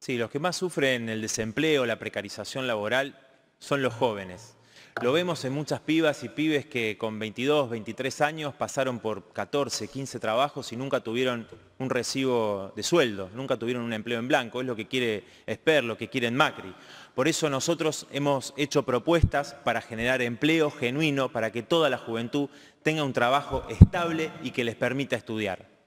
Sí, los que más sufren el desempleo, la precarización laboral, son los jóvenes. Lo vemos en muchas pibas y pibes que con 22, 23 años pasaron por 14, 15 trabajos y nunca tuvieron un recibo de sueldo, nunca tuvieron un empleo en blanco, es lo que quiere Esper, lo que quiere Macri. Por eso nosotros hemos hecho propuestas para generar empleo genuino, para que toda la juventud tenga un trabajo estable y que les permita estudiar.